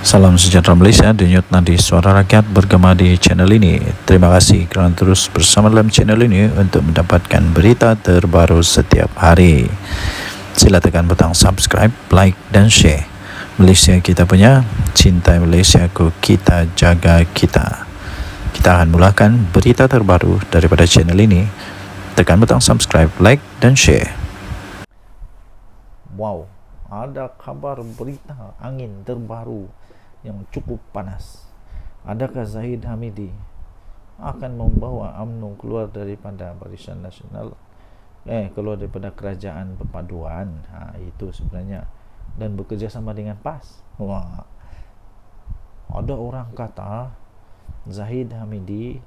Salam sejahtera Malaysia, denyut nanti suara rakyat bergema di channel ini. Terima kasih kerana terus bersama dalam channel ini untuk mendapatkan berita terbaru setiap hari. Sila tekan butang subscribe, like dan share. Malaysia kita punya, cintai Malaysia ku kita jaga kita. Kita akan mulakan berita terbaru daripada channel ini. Tekan butang subscribe, like dan share. Wow, ada kabar berita angin terbaru yang cukup panas. Adakah Zahid Hamidi akan membawa Amnu keluar daripada barisan nasional? Eh, keluar daripada kerajaan perpaduan. Ha, itu sebenarnya dan bekerjasama dengan PAS. Wah. Ada orang kata Zahid Hamidi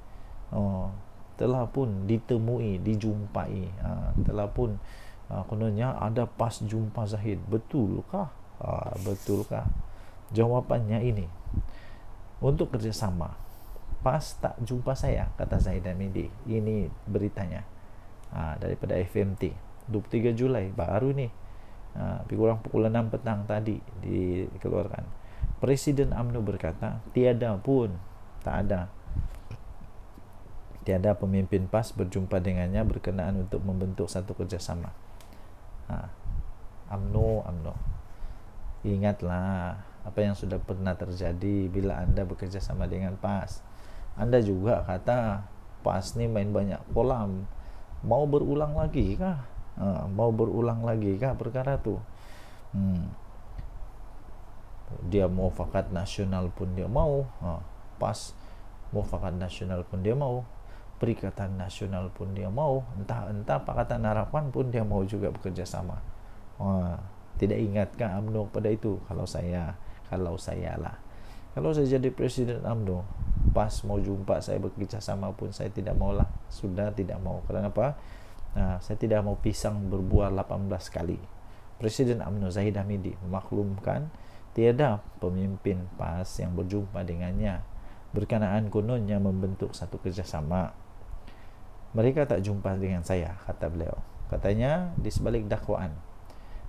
oh, telah pun ditemui, dijumpai. Ha, telah pun uh, kononnya ada PAS jumpa Zahid. Betulkah? Ha, betulkah? jawabannya ini untuk kerjasama pas tak jumpa saya kata Zaidan Medi ini beritanya ha, daripada FMT 23 Julai baru ni ha, lebih kurang pukul 6 petang tadi dikeluarkan Presiden UMNO berkata tiada pun tak ada tiada pemimpin PAS berjumpa dengannya berkenaan untuk membentuk satu kerjasama ha, UMNO ingatlah apa yang sudah pernah terjadi bila anda bekerja sama dengan PAS anda juga kata PAS ni main banyak kolam mau berulang lagi kah ha, mau berulang lagi kah perkara tu hmm. dia mau fakat nasional pun dia mau ha, PAS mau fakat nasional pun dia mau Perikatan Nasional pun dia mau Entah-entah Pakatan Harapan pun dia mau juga bekerjasama Wah, ha, Tidak ingatkah UMNO pada itu Kalau saya kalau saya lah kalau saya jadi presiden AMNO pas mau jumpa saya bekerja sama pun saya tidak mau lah sudah tidak mau karena apa nah, ha, saya tidak mau pisang berbuah 18 kali presiden AMNO Zahid Hamidi memaklumkan tiada pemimpin pas yang berjumpa dengannya berkenaan kononnya membentuk satu kerjasama mereka tak jumpa dengan saya kata beliau katanya di sebalik dakwaan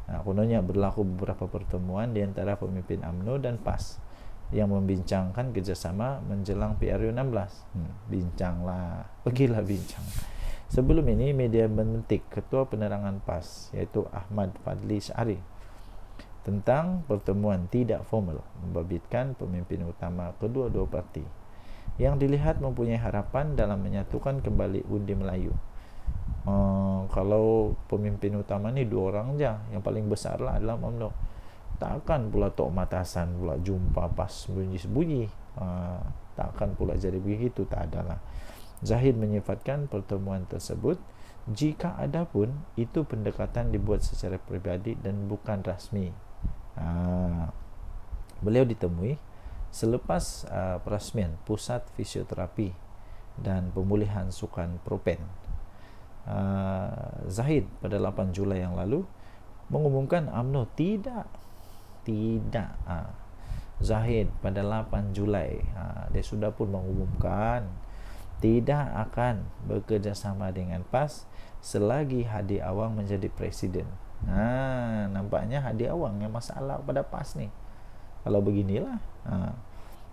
Nah, ha, kononnya berlaku beberapa pertemuan di antara pemimpin AMNO dan PAS yang membincangkan kerjasama menjelang PRU 16. Hmm, bincanglah, pergilah bincang. Sebelum ini media menentik Ketua Penerangan PAS yaitu Ahmad Fadli Sari tentang pertemuan tidak formal membabitkan pemimpin utama kedua-dua parti yang dilihat mempunyai harapan dalam menyatukan kembali undi Melayu uh, kalau pemimpin utama ni dua orang je yang paling besar lah adalah mamluk takkan pula tok matasan pula jumpa pas bunyi-bunyi uh, takkan pula jadi begitu tak adalah Zahid menyifatkan pertemuan tersebut jika ada pun itu pendekatan dibuat secara peribadi dan bukan rasmi uh, beliau ditemui selepas uh, perasmian pusat fisioterapi dan pemulihan sukan propen Ah, Zahid pada 8 Julai yang lalu mengumumkan AMNO tidak tidak uh, Zahid pada 8 Julai uh, dia sudah pun mengumumkan tidak akan bekerjasama dengan PAS selagi Hadi Awang menjadi presiden. Nah, nampaknya Hadi Awang yang masalah pada PAS ni. Kalau beginilah, uh,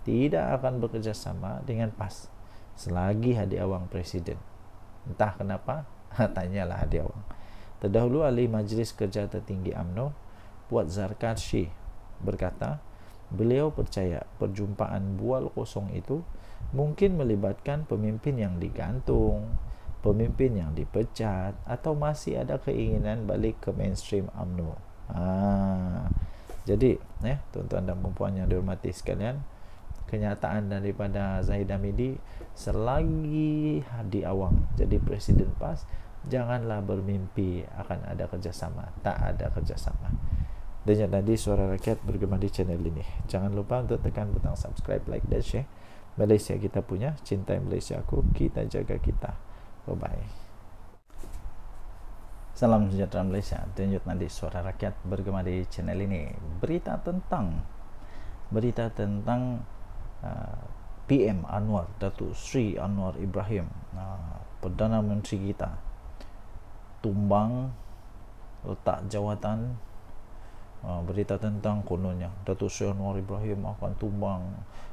tidak akan bekerjasama dengan PAS selagi Hadi Awang presiden. Entah kenapa Ha, tanyalah dia orang terdahulu ahli majlis kerja tertinggi AMNO buat Zarkar Syih berkata beliau percaya perjumpaan bual kosong itu mungkin melibatkan pemimpin yang digantung pemimpin yang dipecat atau masih ada keinginan balik ke mainstream AMNO ha. jadi ya, tuan-tuan dan perempuan yang dihormati sekalian kenyataan daripada Zahid Hamidi selagi Hadi Awang jadi presiden PAS janganlah bermimpi akan ada kerjasama tak ada kerjasama dan yang tadi suara rakyat bergema di channel ini jangan lupa untuk tekan butang subscribe like dan share Malaysia kita punya cintai Malaysia aku kita jaga kita bye bye Salam sejahtera Malaysia dan nanti suara rakyat bergema di channel ini berita tentang berita tentang Ah, PM Anwar Datuk Sri Anwar Ibrahim ah, Perdana Menteri kita tumbang letak jawatan ah, berita tentang kononnya Datuk Sri Anwar Ibrahim akan tumbang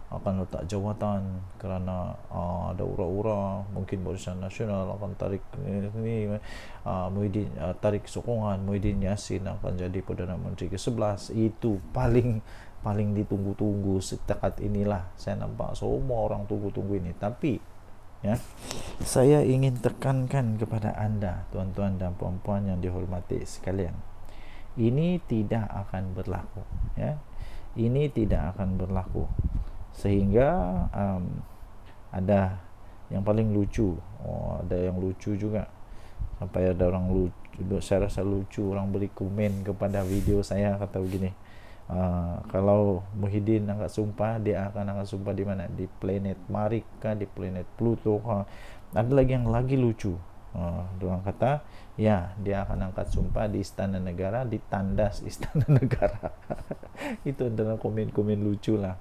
akan letak jawatan kerana uh, ada ura-ura mungkin Barisan Nasional akan tarik uh, ni uh, Muhyiddin uh, tarik sokongan Muhyiddin Yassin akan jadi Perdana Menteri ke-11 itu paling paling ditunggu-tunggu setekat inilah saya nampak semua orang tunggu-tunggu ini tapi ya saya ingin tekankan kepada anda tuan-tuan dan puan-puan yang dihormati sekalian ini tidak akan berlaku ya ini tidak akan berlaku sehingga um, ada yang paling lucu oh, ada yang lucu juga sampai ada orang lucu saya rasa lucu orang beri komen kepada video saya kata begini Uh, kalau Muhyiddin angkat sumpah dia akan angkat sumpah di mana di planet Marika di planet Pluto uh, ada lagi yang lagi lucu uh, kata ya dia akan angkat sumpah di istana negara di tandas istana negara itu adalah komen-komen lucu lah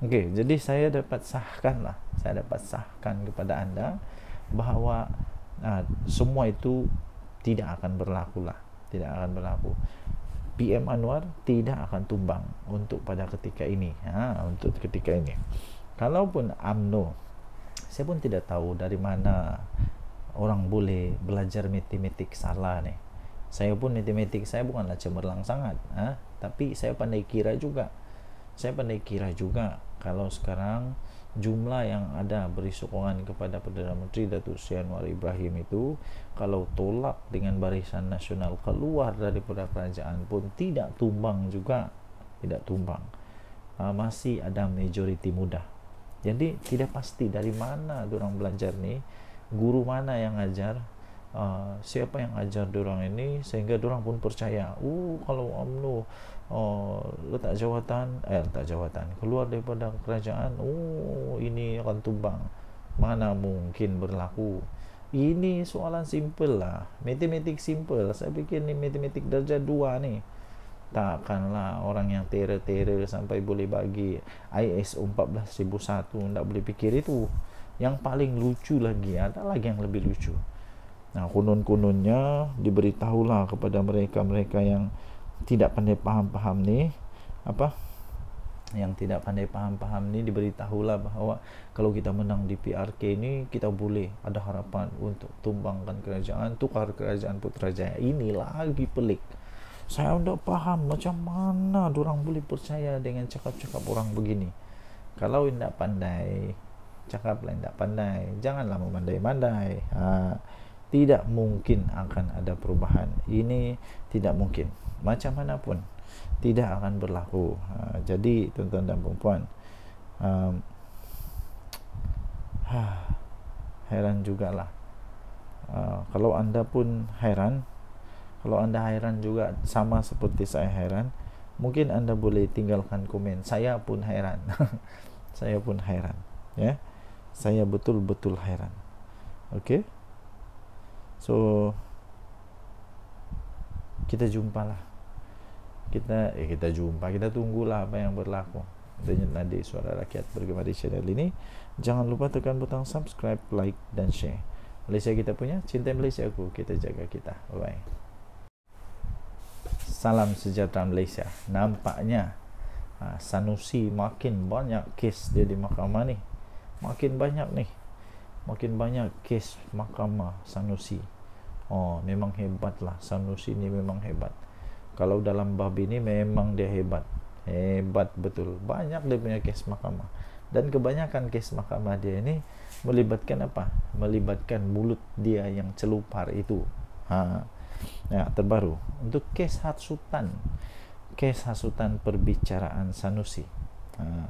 oke okay, jadi saya dapat sahkan lah saya dapat sahkan kepada anda bahawa uh, semua itu tidak akan berlaku lah tidak akan berlaku PM Anwar tidak akan tumbang untuk pada ketika ini ha, untuk ketika ini kalaupun AMNO saya pun tidak tahu dari mana orang boleh belajar matematik salah nih saya pun matematik saya bukanlah cemerlang sangat ha, tapi saya pandai kira juga saya pandai kira juga kalau sekarang jumlah yang ada beri sokongan kepada Perdana Menteri Datuk Seri Anwar Ibrahim itu kalau tolak dengan barisan nasional keluar daripada kerajaan pun tidak tumbang juga tidak tumbang uh, masih ada majoriti muda jadi tidak pasti dari mana orang belajar ni guru mana yang ajar uh, siapa yang ajar orang ini sehingga orang pun percaya uh kalau UMNO oh, letak jawatan eh letak jawatan keluar daripada kerajaan oh ini akan tumbang mana mungkin berlaku ini soalan simple lah matematik simple saya fikir ni matematik darjah 2 ni takkanlah orang yang tera-tera sampai boleh bagi ISO 14001 tak boleh fikir itu yang paling lucu lagi ada lagi yang lebih lucu nah konon-kononnya diberitahulah kepada mereka mereka yang tidak pandai paham-paham ni apa yang tidak pandai paham-paham ni diberitahulah bahawa kalau kita menang di PRK ni kita boleh ada harapan untuk tumbangkan kerajaan tukar kerajaan Putrajaya ini lagi pelik saya tidak paham macam mana orang boleh percaya dengan cakap-cakap orang begini kalau tidak pandai cakap lain tidak pandai janganlah memandai-mandai ha, tidak mungkin akan ada perubahan ini tidak mungkin macam mana pun tidak akan berlaku ha, jadi tuan-tuan dan puan um, ha, heran jugalah Uh, kalau anda pun heran, kalau anda heran juga sama seperti saya heran, mungkin anda boleh tinggalkan komen saya pun heran, saya pun heran. ya yeah? saya betul-betul heran. okey so kita jumpalah kita eh, kita jumpa kita tunggulah apa yang berlaku denyut nanti suara rakyat bergema di channel ini jangan lupa tekan butang subscribe like dan share Malaysia kita punya cinta Malaysia aku kita jaga kita bye, -bye. salam sejahtera Malaysia nampaknya ha, Sanusi makin banyak kes dia di mahkamah ni makin banyak ni makin banyak kes mahkamah Sanusi oh memang hebatlah Sanusi ni memang hebat kalau dalam bab ini memang dia hebat hebat betul banyak dia punya kes mahkamah dan kebanyakan kes mahkamah dia ini melibatkan apa melibatkan mulut dia yang celupar itu ha. ya terbaru untuk kes hasutan kes hasutan perbicaraan sanusi ha.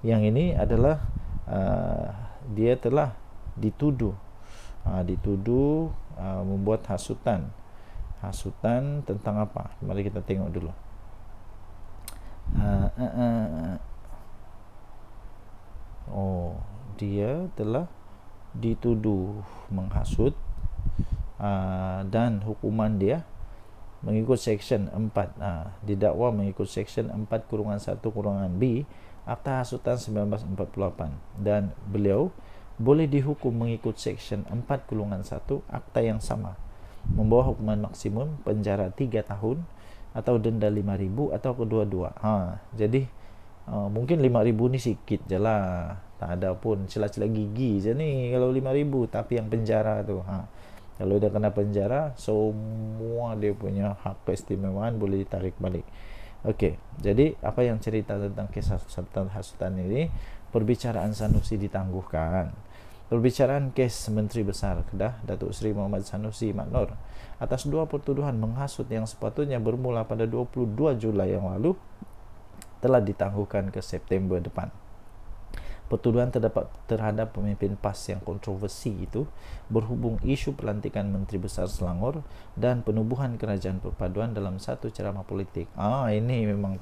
yang ini adalah uh, dia telah dituduh uh, dituduh uh, membuat hasutan hasutan tentang apa mari kita tengok dulu ha, uh, uh. oh dia telah dituduh menghasut uh, dan hukuman dia mengikut section 4 uh, didakwa mengikut section 4 kurungan 1 kurungan B Akta Hasutan 1948 dan beliau boleh dihukum mengikut section 4 kurungan 1 akta yang sama membawa hukuman maksimum penjara 3 tahun atau denda 5000 atau kedua-dua. Ha, jadi uh, mungkin 5000 ni sikit je lah. Tak ada pun celah-celah gigi je ni kalau 5000 tapi yang penjara tu. Ha. Kalau dia kena penjara, semua dia punya hak keistimewaan boleh ditarik balik. Okey, jadi apa yang cerita tentang kisah Sultan Hasutan ini? Perbicaraan Sanusi ditangguhkan. Perbicaraan kes Menteri Besar Kedah Datuk Seri Muhammad Sanusi Mak Nur atas dua pertuduhan menghasut yang sepatutnya bermula pada 22 Julai yang lalu telah ditangguhkan ke September depan. Pertuduhan terdapat terhadap pemimpin PAS yang kontroversi itu berhubung isu pelantikan Menteri Besar Selangor dan penubuhan Kerajaan Perpaduan dalam satu ceramah politik. Ah ini memang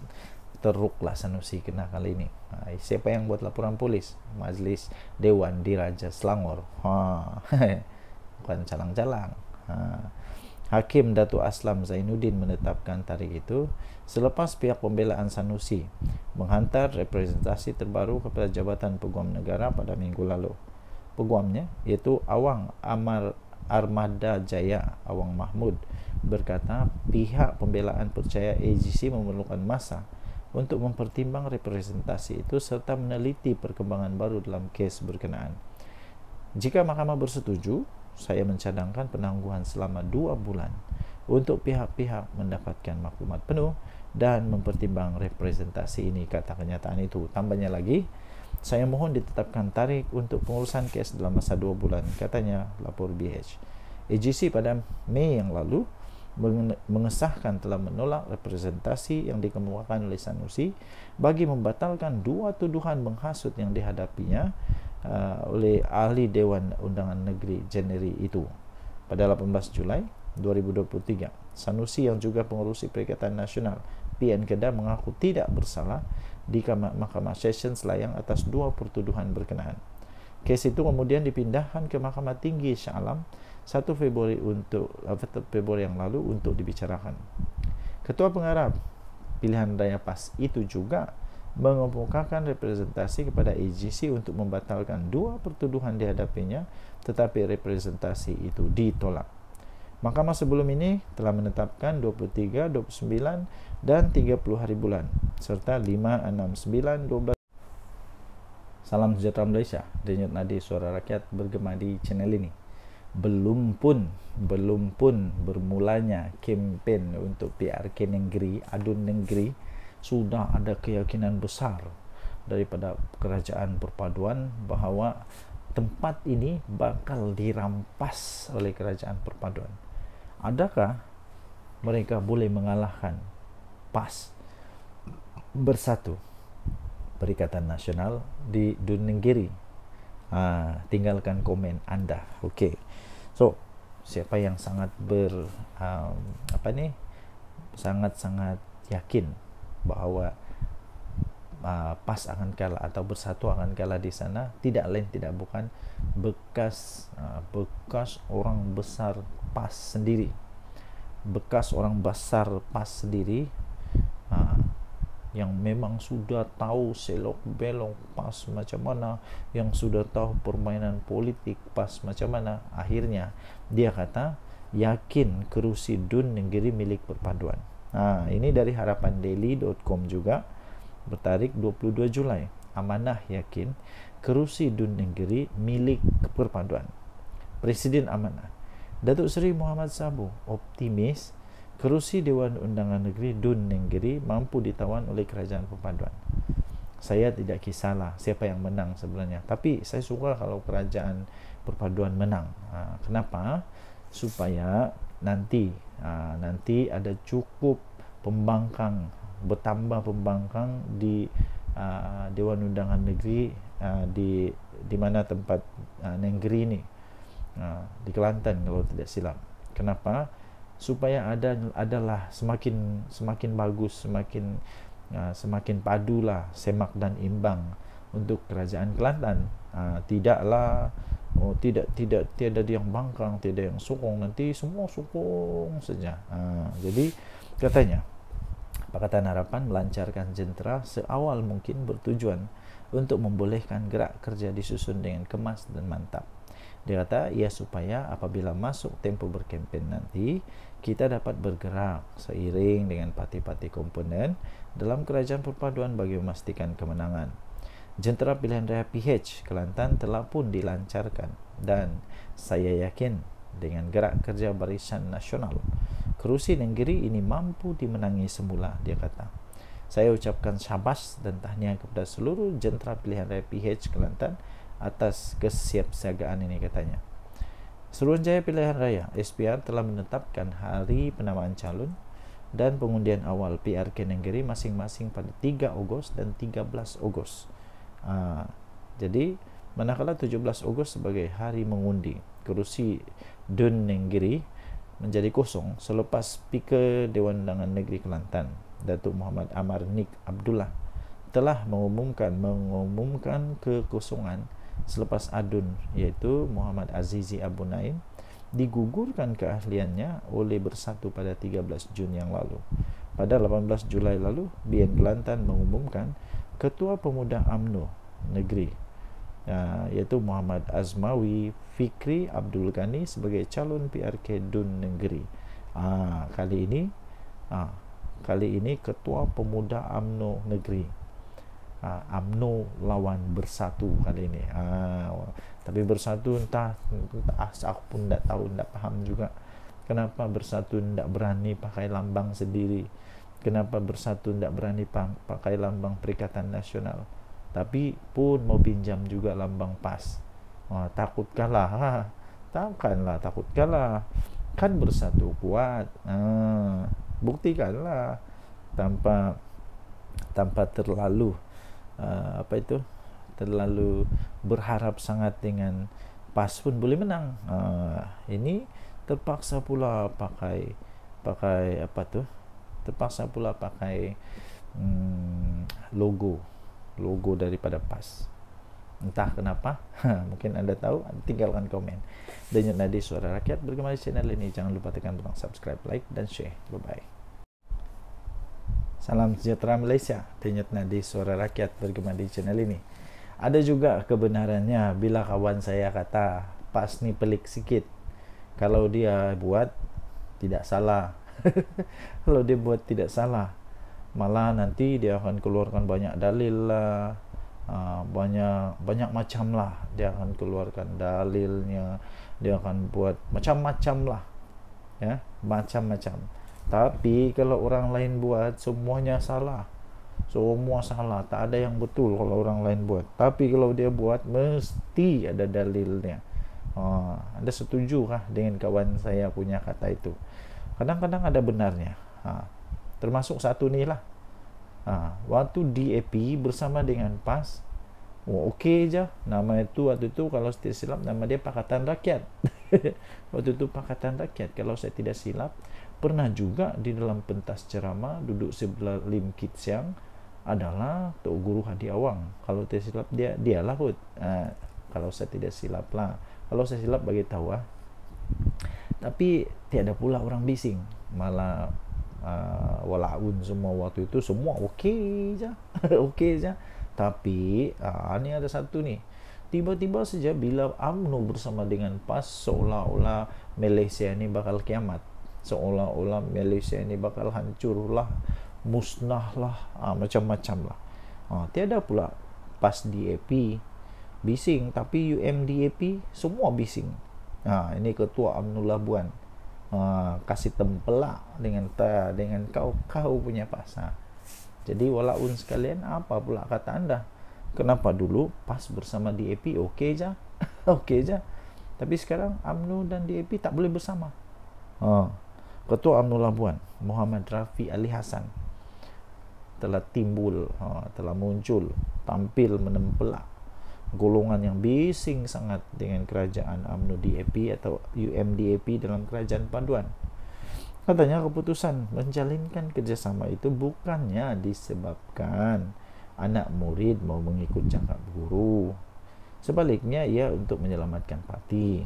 teruklah Sanusi kena kali ini. Ha, siapa yang buat laporan polis? Majlis Dewan Diraja Selangor. Ha. Bukan calang-calang. Ha. Hakim Datuk Aslam Zainuddin menetapkan tarikh itu selepas pihak pembelaan Sanusi menghantar representasi terbaru kepada Jabatan Peguam Negara pada minggu lalu. Peguamnya iaitu Awang Amar Armada Jaya Awang Mahmud berkata pihak pembelaan percaya AGC memerlukan masa untuk mempertimbang representasi itu serta meneliti perkembangan baru dalam kes berkenaan. Jika mahkamah bersetuju, saya mencadangkan penangguhan selama dua bulan untuk pihak-pihak mendapatkan maklumat penuh dan mempertimbang representasi ini kata kenyataan itu. Tambahnya lagi, saya mohon ditetapkan tarikh untuk pengurusan kes dalam masa dua bulan, katanya lapor BH. EGC pada Mei yang lalu, mengesahkan telah menolak representasi yang dikemukakan oleh Sanusi bagi membatalkan dua tuduhan menghasut yang dihadapinya uh, oleh ahli Dewan Undangan Negeri Jeneri itu pada 18 Julai 2023. Sanusi yang juga pengurusi Perikatan Nasional PN Kedah mengaku tidak bersalah di Mahkamah Sessions selayang atas dua pertuduhan berkenaan. Kes itu kemudian dipindahkan ke Mahkamah Tinggi Shah Alam 1 Februari untuk Februari yang lalu untuk dibicarakan. Ketua Pengarah Pilihan Raya PAS itu juga mengemukakan representasi kepada agensi untuk membatalkan dua pertuduhan dihadapinya tetapi representasi itu ditolak. Mahkamah sebelum ini telah menetapkan 23, 29 dan 30 hari bulan serta 5, 6, 9, 12 Salam sejahtera Malaysia, Denyut Nadi Suara Rakyat bergema di channel ini belum pun belum pun bermulanya kempen untuk PRK negeri adun negeri sudah ada keyakinan besar daripada kerajaan perpaduan bahawa tempat ini bakal dirampas oleh kerajaan perpaduan adakah mereka boleh mengalahkan PAS bersatu Perikatan Nasional di Dunenggiri. Ah, tinggalkan komen anda. Okey. So siapa yang sangat ber um, apa ni sangat-sangat yakin bahawa uh, pas akan kalah atau bersatu akan kalah di sana tidak lain tidak bukan bekas uh, bekas orang besar pas sendiri bekas orang besar pas sendiri yang memang sudah tahu selok belok pas macam mana yang sudah tahu permainan politik pas macam mana akhirnya dia kata yakin kerusi dun negeri milik perpaduan nah ha, ini dari harapan daily.com juga bertarik 22 Julai amanah yakin kerusi dun negeri milik perpaduan presiden amanah Datuk Seri Muhammad Sabu optimis kerusi Dewan Undangan Negeri Dun Negeri mampu ditawan oleh Kerajaan Perpaduan. Saya tidak kisahlah siapa yang menang sebenarnya. Tapi saya suka kalau Kerajaan Perpaduan menang. Ha, kenapa? Supaya nanti ha, nanti ada cukup pembangkang bertambah pembangkang di uh, Dewan Undangan Negeri uh, di di mana tempat uh, ha, Negeri ini uh, di Kelantan kalau tidak silap. Kenapa? supaya ada adalah semakin semakin bagus semakin uh, semakin lah semak dan imbang untuk kerajaan Kelantan uh, tidaklah oh tidak tidak tiada yang bangkang tiada yang sokong nanti semua sokong saja uh, jadi katanya Pakatan Harapan melancarkan jentera seawal mungkin bertujuan untuk membolehkan gerak kerja disusun dengan kemas dan mantap dia kata ia ya, supaya apabila masuk tempo berkempen nanti kita dapat bergerak seiring dengan parti-parti komponen dalam kerajaan perpaduan bagi memastikan kemenangan. Jentera pilihan raya PH Kelantan telah pun dilancarkan dan saya yakin dengan gerak kerja barisan nasional kerusi negeri ini mampu dimenangi semula dia kata. Saya ucapkan syabas dan tahniah kepada seluruh jentera pilihan raya PH Kelantan atas kesiapsiagaan ini katanya. Seruhanjaya Pilihan Raya SPR telah menetapkan hari penamaan calon dan pengundian awal PRK Negeri masing-masing pada 3 Ogos dan 13 Ogos. Uh, jadi manakala 17 Ogos sebagai hari mengundi kerusi Dun Negeri menjadi kosong selepas Speaker Dewan Undangan Negeri Kelantan Datuk Muhammad Amar Nik Abdullah telah mengumumkan mengumumkan kekosongan selepas Adun yaitu Muhammad Azizi Abu Naim digugurkan keahliannya oleh bersatu pada 13 Jun yang lalu. Pada 18 Julai lalu, BN Kelantan mengumumkan Ketua Pemuda AMNO negeri yaitu ya, Muhammad Azmawi Fikri Abdul Ghani sebagai calon PRK DUN negeri. Ha, kali ini ha, kali ini Ketua Pemuda AMNO negeri uh, lawan bersatu kali ini uh, tapi bersatu entah, entah aku pun tak tahu tak paham juga kenapa bersatu tidak berani pakai lambang sendiri kenapa bersatu tidak berani pakai lambang perikatan nasional tapi pun mau pinjam juga lambang pas oh, ah, takut kalah ha, lah, takut kalah kan bersatu kuat ah, ha, buktikanlah tanpa tanpa terlalu uh, apa itu terlalu berharap sangat dengan pas pun boleh menang. Uh, ini terpaksa pula pakai pakai apa tu? Terpaksa pula pakai um, logo logo daripada pas. Entah kenapa, mungkin anda tahu, tinggalkan komen. dan Denyut Nadi Suara Rakyat bergema channel ini. Jangan lupa tekan butang subscribe, like, dan share. Bye-bye. Salam sejahtera Malaysia. Tenyet nadi suara rakyat bergema di channel ini. Ada juga kebenarannya bila kawan saya kata pas ni pelik sikit. Kalau dia buat tidak salah. Kalau dia buat tidak salah. Malah nanti dia akan keluarkan banyak dalil lah. Ah, banyak banyak macam lah dia akan keluarkan dalilnya dia akan buat macam-macam lah ya macam-macam tapi kalau orang lain buat semuanya salah. Semua salah, tak ada yang betul kalau orang lain buat. Tapi kalau dia buat mesti ada dalilnya. Oh, anda setuju kah dengan kawan saya punya kata itu? Kadang-kadang ada benarnya. Ha, termasuk satu ni lah. Ha, waktu DAP bersama dengan PAS, oh, okey je. Nama itu waktu itu kalau saya silap nama dia Pakatan Rakyat. waktu itu Pakatan Rakyat. Kalau saya tidak silap, pernah juga di dalam pentas ceramah duduk sebelah Lim Kit Siang adalah Tok Guru Hadi Awang. Kalau tidak silap dia dia lah kot. Ha, kalau saya tidak silap lah. Kalau saya silap bagi tahu ah. Tapi tiada pula orang bising. Malah uh, ha, walaun semua waktu itu semua okey je. okey je. Tapi uh, ni ada satu nih Tiba-tiba saja bila UMNO bersama dengan PAS seolah-olah Malaysia ni bakal kiamat seolah-olah Malaysia ini bakal hancurlah musnahlah ha, macam-macam lah ha, tiada pula PAS DAP bising tapi UMDAP semua bising ha, ini ketua UMNO Labuan ha, kasih tempelak dengan ta, dengan kau kau punya PAS ha. jadi walaupun sekalian apa pula kata anda kenapa dulu PAS bersama DAP okey je okey je tapi sekarang UMNO dan DAP tak boleh bersama ha. Ketua UMNO Labuan Muhammad Rafi Ali Hassan telah timbul ha, telah muncul tampil menempelak golongan yang bising sangat dengan kerajaan UMNO DAP atau UMDAP dalam kerajaan paduan katanya keputusan menjalinkan kerjasama itu bukannya disebabkan anak murid mau mengikut jangka guru sebaliknya ia untuk menyelamatkan parti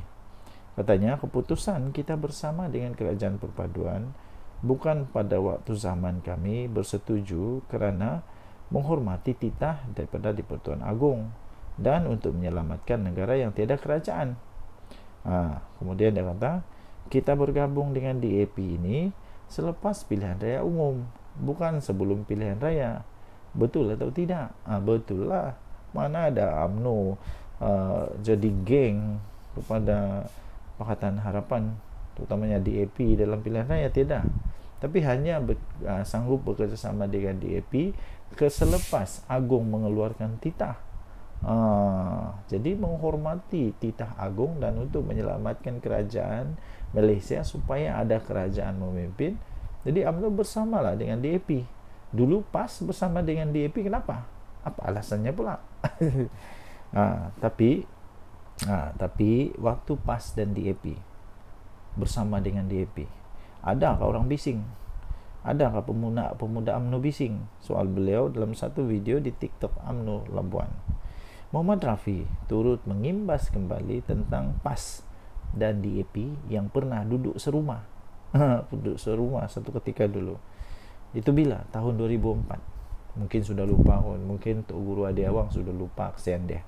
Katanya keputusan kita bersama dengan kerajaan perpaduan bukan pada waktu zaman kami bersetuju kerana menghormati titah daripada Dipertuan Agung dan untuk menyelamatkan negara yang tiada kerajaan. Ha, kemudian dia kata, kita bergabung dengan DAP ini selepas pilihan raya umum, bukan sebelum pilihan raya. Betul atau tidak? Ha, betul lah. Mana ada UMNO uh, jadi geng kepada... Pakatan Harapan terutamanya DAP dalam pilihan raya tidak tapi hanya ber, uh, sanggup bekerjasama dengan DAP keselepas Agung mengeluarkan titah uh, jadi menghormati titah Agung dan untuk menyelamatkan kerajaan Malaysia supaya ada kerajaan memimpin jadi UMNO bersamalah dengan DAP dulu PAS bersama dengan DAP kenapa? apa alasannya pula? uh, tapi Nah, ha, tapi waktu PAS dan DAP bersama dengan DAP adakah orang bising adakah pemuda-pemuda Amnu bising soal beliau dalam satu video di TikTok Amnu Labuan Muhammad Rafi turut mengimbas kembali tentang PAS dan DAP yang pernah duduk serumah ha, duduk serumah satu ketika dulu itu bila? tahun 2004 mungkin sudah lupa mungkin tu Guru Adi Awang sudah lupa kesian dia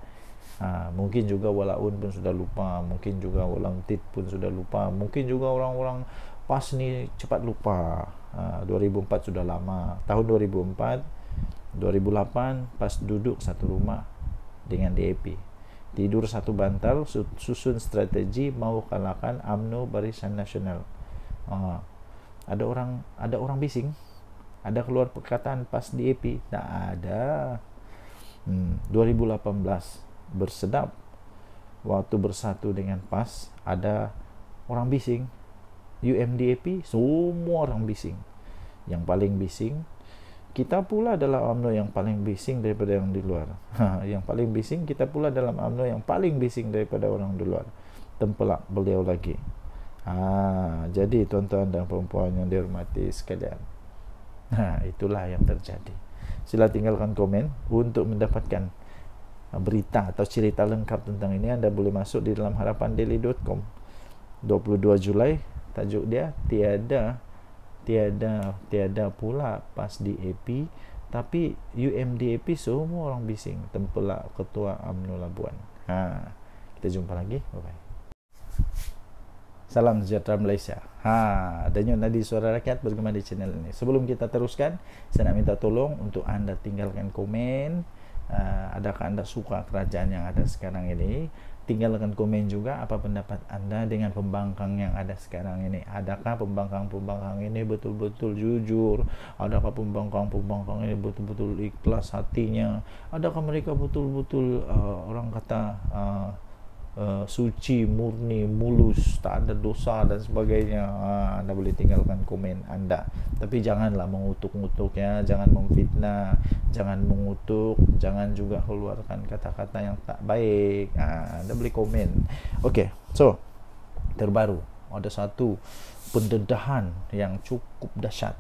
ha, mungkin juga walaun pun sudah lupa mungkin juga walamtid pun sudah lupa mungkin juga orang-orang pas ni cepat lupa ha, 2004 sudah lama tahun 2004 2008 pas duduk satu rumah dengan DAP tidur satu bantal susun strategi mau kalahkan AMNO Barisan Nasional ha, ada orang ada orang bising ada keluar perkataan pas DAP tak ada hmm, bersedap waktu bersatu dengan PAS ada orang bising UMDAP semua orang bising yang paling bising kita pula adalah UMNO yang paling bising daripada yang di luar ha, yang paling bising kita pula dalam UMNO yang paling bising daripada orang di luar tempelak beliau lagi ha, jadi tuan-tuan dan perempuan yang dihormati sekalian nah ha, itulah yang terjadi sila tinggalkan komen untuk mendapatkan berita atau cerita lengkap tentang ini anda boleh masuk di dalam harapandaily.com 22 Julai tajuk dia tiada tiada tiada pula pas di AP tapi UMD UMDAP semua orang bising tempelak ketua UMNO Labuan ha kita jumpa lagi bye bye Salam sejahtera Malaysia. Ha, Danyo Nadi Suara Rakyat bergema di channel ini. Sebelum kita teruskan, saya nak minta tolong untuk anda tinggalkan komen, uh, adakah Anda suka kerajaan yang ada sekarang ini? Tinggalkan komen juga apa pendapat Anda dengan pembangkang yang ada sekarang ini. Adakah pembangkang-pembangkang ini betul-betul jujur? Adakah pembangkang-pembangkang ini betul-betul ikhlas hatinya? Adakah mereka betul-betul uh, orang kata uh, uh, suci, murni, mulus, tak ada dosa dan sebagainya. Uh, anda boleh tinggalkan komen anda. Tapi janganlah mengutuk-utuk ya, jangan memfitnah, jangan mengutuk, jangan juga keluarkan kata-kata yang tak baik. Uh, anda boleh komen. Okay, so terbaru ada satu pendedahan yang cukup dahsyat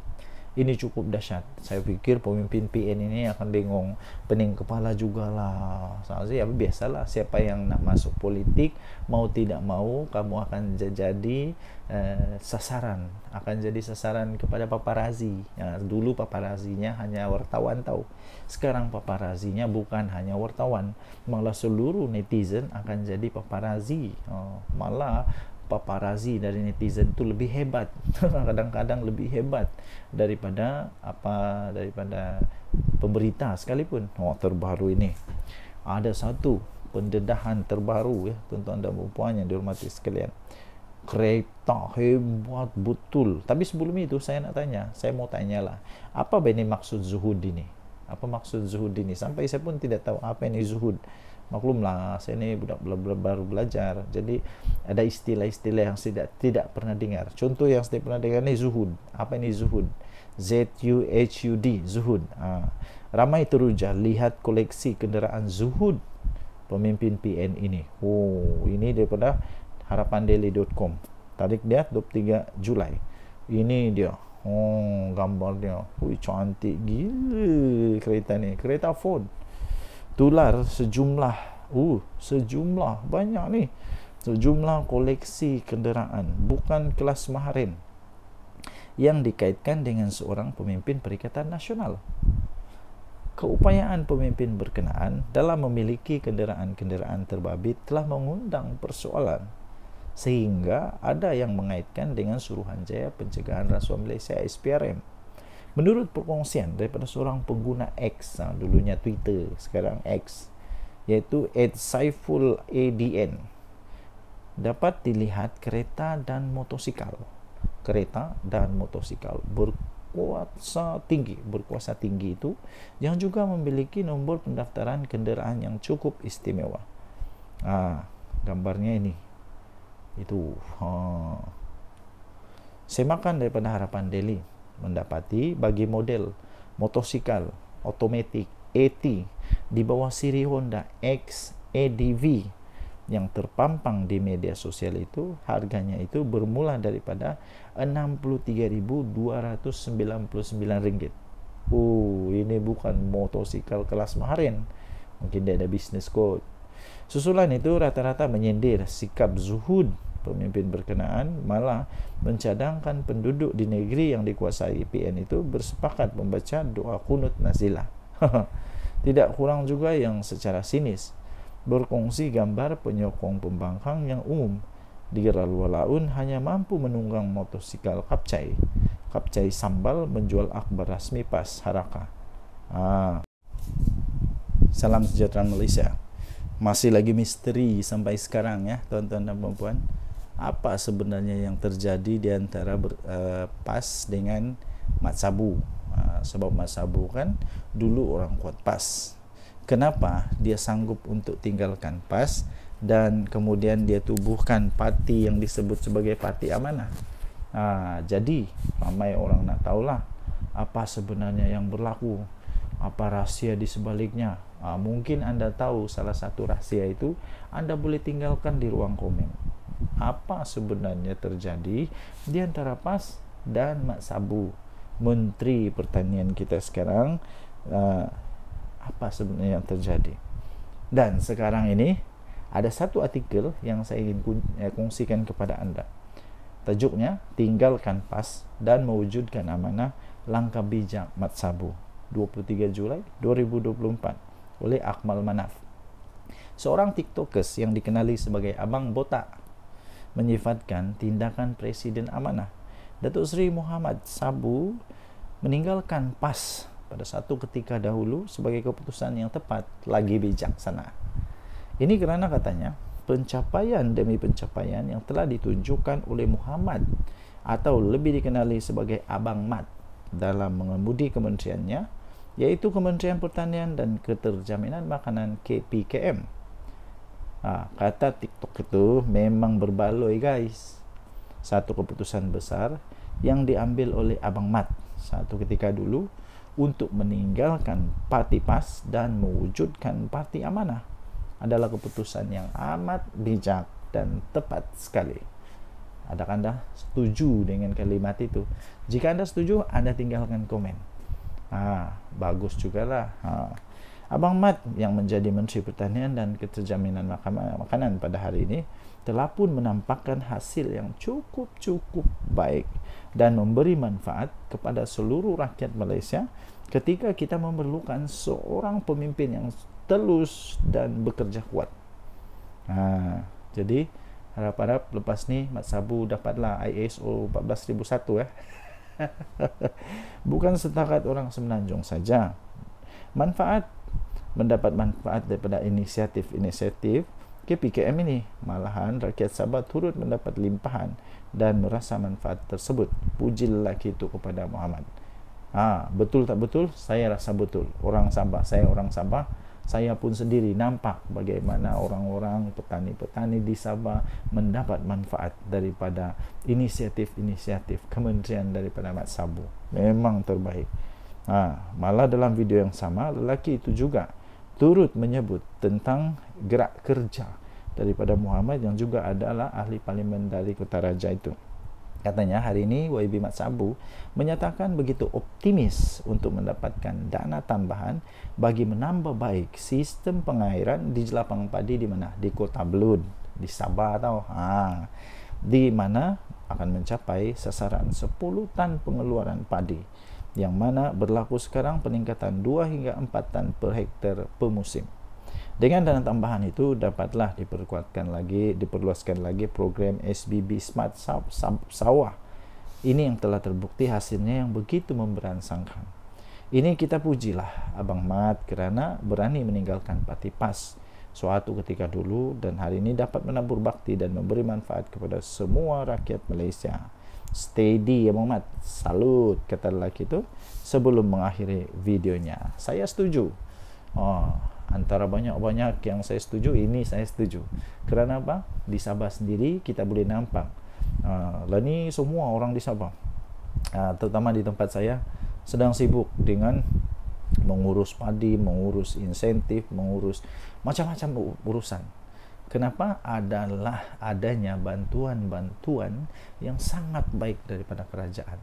ini cukup dahsyat saya fikir pemimpin PN ini akan bingung pening kepala jugalah sama sih apa ya, biasalah siapa yang nak masuk politik mau tidak mau kamu akan jadi eh, sasaran akan jadi sasaran kepada paparazi ya, dulu paparazinya hanya wartawan tahu sekarang paparazinya bukan hanya wartawan malah seluruh netizen akan jadi paparazi oh, malah paparazi dari netizen tu lebih hebat kadang-kadang lebih hebat daripada apa daripada pemberita sekalipun oh, terbaru ini ada satu pendedahan terbaru ya tuan-tuan dan puan yang dihormati sekalian kereta hebat betul tapi sebelum itu saya nak tanya saya mau tanyalah apa ini maksud zuhud ini apa maksud zuhud ini sampai saya pun tidak tahu apa ini zuhud maklumlah saya ni budak baru belajar jadi ada istilah-istilah yang tidak tidak pernah dengar contoh yang saya pernah dengar ni zuhud apa ini zuhud Z U H U D zuhud ha. ramai teruja lihat koleksi kenderaan zuhud pemimpin PN ini oh ini daripada harapandaily.com tarik dia 23 Julai ini dia oh gambar dia Ui, cantik gila kereta ni kereta Ford tular sejumlah uh sejumlah banyak ni sejumlah koleksi kenderaan bukan kelas maharin yang dikaitkan dengan seorang pemimpin perikatan nasional keupayaan pemimpin berkenaan dalam memiliki kenderaan-kenderaan terbabi telah mengundang persoalan sehingga ada yang mengaitkan dengan suruhanjaya pencegahan rasuah Malaysia SPRM Menurut perkongsian daripada seorang pengguna X ha, dulunya Twitter, sekarang X iaitu @saifuladn dapat dilihat kereta dan motosikal. Kereta dan motosikal berkuasa tinggi, berkuasa tinggi itu yang juga memiliki nombor pendaftaran kenderaan yang cukup istimewa. Ah, gambarnya ini. Itu ha. Semakan daripada harapan Delhi mendapati bagi model motosikal otomatik AT di bawah siri Honda X ADV e yang terpampang di media sosial itu harganya itu bermula daripada 63299 ringgit. Uh, ini bukan motosikal kelas maharin. Mungkin dia ada business code. Susulan itu rata-rata menyindir sikap zuhud pemimpin berkenaan malah mencadangkan penduduk di negeri yang dikuasai PN itu bersepakat membaca doa kunut nazilah. Tidak kurang juga yang secara sinis berkongsi gambar penyokong pembangkang yang umum di Ralualaun hanya mampu menunggang motosikal kapcai. Kapcai sambal menjual akbar rasmi pas haraka. Ah. Salam sejahtera Malaysia. Masih lagi misteri sampai sekarang ya, tuan-tuan dan puan-puan. apa sebenarnya yang terjadi di antara ber, uh, pas dengan matsabu. Uh, sebab matsabu kan dulu orang kuat pas. Kenapa dia sanggup untuk tinggalkan pas dan kemudian dia tubuhkan pati yang disebut sebagai pati amanah. Ah, jadi ramai orang nak tahulah apa sebenarnya yang berlaku, apa rahasia di sebaliknya. Ah, mungkin Anda tahu salah satu rahasia itu Anda boleh tinggalkan di ruang komen. apa sebenarnya terjadi di antara PAS dan Mak Sabu Menteri Pertanian kita sekarang uh, apa sebenarnya yang terjadi dan sekarang ini ada satu artikel yang saya ingin eh, kongsikan kepada anda tajuknya tinggalkan PAS dan mewujudkan amanah langkah bijak Mat Sabu 23 Julai 2024 oleh Akmal Manaf seorang tiktokers yang dikenali sebagai Abang Botak menyifatkan tindakan Presiden Amanah. Datuk Seri Muhammad Sabu meninggalkan PAS pada satu ketika dahulu sebagai keputusan yang tepat lagi bijaksana. Ini kerana katanya pencapaian demi pencapaian yang telah ditunjukkan oleh Muhammad atau lebih dikenali sebagai Abang Mat dalam mengemudi kementeriannya yaitu Kementerian Pertanian dan Keterjaminan Makanan KPKM Nah, kata TikTok itu memang berbaloi guys. Satu keputusan besar yang diambil oleh Abang Mat satu ketika dulu untuk meninggalkan parti pas dan mewujudkan parti amanah adalah keputusan yang amat bijak dan tepat sekali. Adakah Anda setuju dengan kalimat itu? Jika Anda setuju, Anda tinggalkan komen. Ah, bagus juga lah. Ah Abang Mat yang menjadi Menteri Pertanian dan Keterjaminan Makanan pada hari ini telah pun menampakkan hasil yang cukup-cukup baik dan memberi manfaat kepada seluruh rakyat Malaysia ketika kita memerlukan seorang pemimpin yang telus dan bekerja kuat. Ha, jadi harap-harap lepas ni Mat Sabu dapatlah ISO 14001 ya. Bukan setakat orang semenanjung saja. Manfaat mendapat manfaat daripada inisiatif-inisiatif KPKM ini. Malahan rakyat Sabah turut mendapat limpahan dan merasa manfaat tersebut. Puji lelaki itu kepada Muhammad. Ah ha, betul tak betul? Saya rasa betul. Orang Sabah, saya orang Sabah, saya pun sendiri nampak bagaimana orang-orang petani-petani di Sabah mendapat manfaat daripada inisiatif-inisiatif kementerian daripada Mat Sabu. Memang terbaik. Ha, malah dalam video yang sama, lelaki itu juga turut menyebut tentang gerak kerja daripada Muhammad yang juga adalah ahli parlimen dari Kota Raja itu. Katanya hari ini YB Mat Sabu menyatakan begitu optimis untuk mendapatkan dana tambahan bagi menambah baik sistem pengairan di jelapang padi di mana? Di Kota Belud, di Sabah tau. Ha. Di mana akan mencapai sasaran 10 tan pengeluaran padi yang mana berlaku sekarang peningkatan 2 hingga 4 tan per hektar per musim. Dengan dana tambahan itu dapatlah diperkuatkan lagi, diperluaskan lagi program SBB Smart Sawah. Ini yang telah terbukti hasilnya yang begitu memberansangkan. Ini kita pujilah Abang Mat kerana berani meninggalkan pati pas suatu ketika dulu dan hari ini dapat menabur bakti dan memberi manfaat kepada semua rakyat Malaysia steady ya Muhammad salut kata lelaki itu sebelum mengakhiri videonya saya setuju oh, antara banyak-banyak yang saya setuju ini saya setuju kerana apa di Sabah sendiri kita boleh nampak uh, ah, ini lah, semua orang di Sabah uh, terutama di tempat saya sedang sibuk dengan mengurus padi, mengurus insentif, mengurus macam-macam urusan Kenapa? Adalah adanya bantuan-bantuan yang sangat baik daripada kerajaan.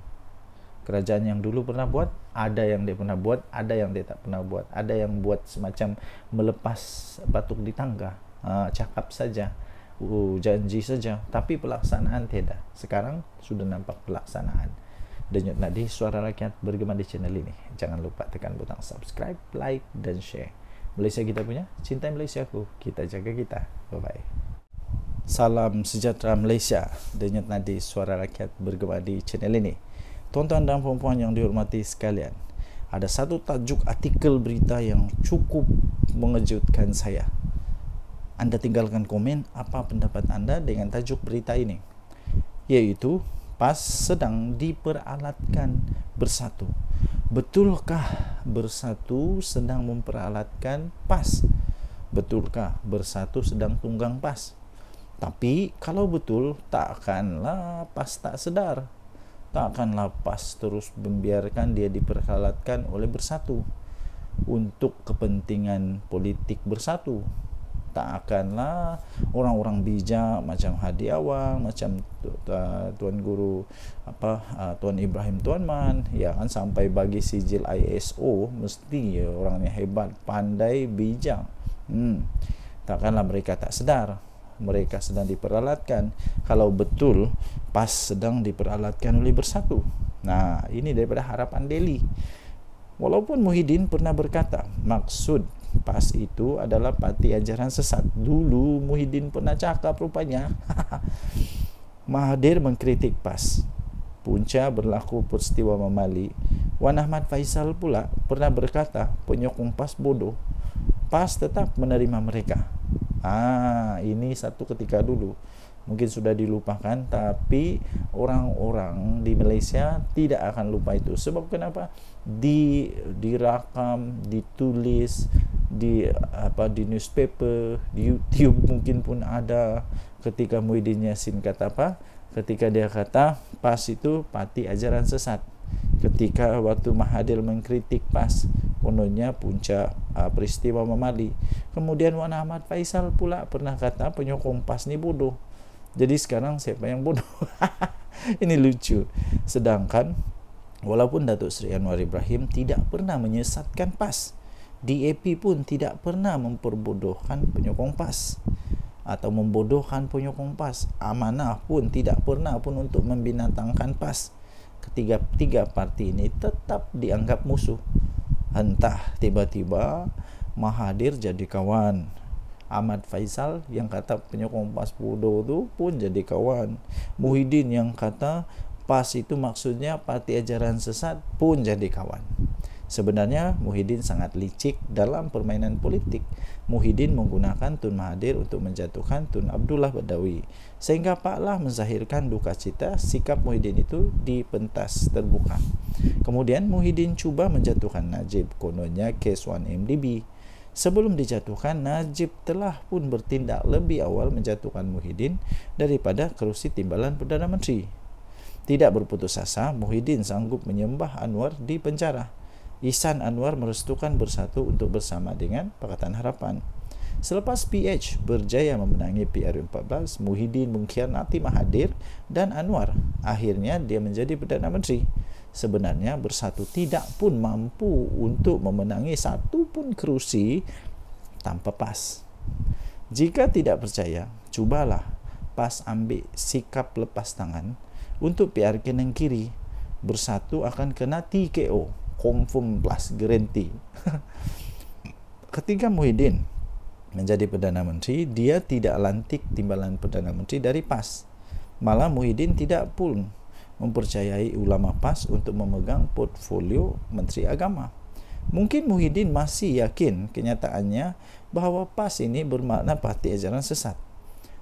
Kerajaan yang dulu pernah buat, ada yang dia pernah buat, ada yang dia tak pernah buat. Ada yang buat semacam melepas batuk di tangga, uh, cakap saja, uh, janji saja, tapi pelaksanaan tidak. Sekarang sudah nampak pelaksanaan. Denyut nadi suara rakyat bergema di channel ini. Jangan lupa tekan butang subscribe, like, dan share. Malaysia kita punya. cinta Malaysia aku. Kita jaga kita. Bye-bye. Salam sejahtera Malaysia. dengan nadi suara rakyat bergema di channel ini. Tuan-tuan dan puan-puan yang dihormati sekalian. Ada satu tajuk artikel berita yang cukup mengejutkan saya. Anda tinggalkan komen apa pendapat anda dengan tajuk berita ini. Yaitu nafas sedang diperalatkan bersatu. Betulkah bersatu sedang memperalatkan pas? Betulkah bersatu sedang tunggang pas? Tapi kalau betul takkanlah pas tak sedar. Takkanlah pas terus membiarkan dia diperalatkan oleh bersatu untuk kepentingan politik bersatu tak akanlah orang-orang bijak macam Hadi Awang macam ah, tuan guru apa ah, tuan Ibrahim tuan Man ya kan sampai bagi sijil ISO mesti ya orang hebat pandai bijak hmm takkanlah mereka tak sedar mereka sedang diperalatkan kalau betul pas sedang diperalatkan oleh bersatu nah ini daripada harapan Delhi walaupun Muhyiddin pernah berkata maksud PAS itu adalah parti ajaran sesat. Dulu Muhyiddin pernah cakap rupanya. Mahathir mengkritik PAS. Punca berlaku peristiwa memali. Wan Ahmad Faisal pula pernah berkata penyokong PAS bodoh. PAS tetap menerima mereka. Ah, ini satu ketika dulu. Mungkin sudah dilupakan, tapi orang-orang di Malaysia tidak akan lupa itu. Sebab kenapa? di dirakam, ditulis di apa di newspaper, di YouTube mungkin pun ada ketika Muhyiddin Yassin kata apa? Ketika dia kata PAS itu pati ajaran sesat. Ketika waktu Mahadil mengkritik PAS Kononnya puncak uh, peristiwa memali Kemudian Wan Ahmad Faisal pula pernah kata penyokong PAS ni bodoh Jadi sekarang siapa yang bodoh? ini lucu Sedangkan Walaupun Datuk Seri Anwar Ibrahim tidak pernah menyesatkan PAS DAP pun tidak pernah memperbodohkan penyokong PAS Atau membodohkan penyokong PAS Amanah pun tidak pernah pun untuk membinatangkan PAS Ketiga-tiga parti ini tetap dianggap musuh Entah tiba-tiba Mahathir jadi kawan Ahmad Faisal yang kata penyokong PAS bodoh tu pun jadi kawan Muhyiddin yang kata pas itu maksudnya parti ajaran sesat pun jadi kawan. Sebenarnya Muhyiddin sangat licik dalam permainan politik. Muhyiddin menggunakan Tun Mahathir untuk menjatuhkan Tun Abdullah Badawi. Sehingga Pak Lah menzahirkan duka cita sikap Muhyiddin itu di pentas terbuka. Kemudian Muhyiddin cuba menjatuhkan Najib kononnya case 1MDB. Sebelum dijatuhkan, Najib telah pun bertindak lebih awal menjatuhkan Muhyiddin daripada kerusi timbalan Perdana Menteri tidak berputus asa, Muhyiddin sanggup menyembah Anwar di penjara. Ihsan Anwar merestukan bersatu untuk bersama dengan Pakatan Harapan. Selepas PH berjaya memenangi PRU14, Muhyiddin mungkin nanti Mahathir dan Anwar. Akhirnya dia menjadi Perdana Menteri. Sebenarnya bersatu tidak pun mampu untuk memenangi satu pun kerusi tanpa PAS. Jika tidak percaya, cubalah PAS ambil sikap lepas tangan untuk PRK yang kiri bersatu akan kena TKO confirm plus guarantee ketika Muhyiddin menjadi Perdana Menteri dia tidak lantik timbalan Perdana Menteri dari PAS malah Muhyiddin tidak pun mempercayai ulama PAS untuk memegang portfolio Menteri Agama mungkin Muhyiddin masih yakin kenyataannya bahawa PAS ini bermakna parti ajaran sesat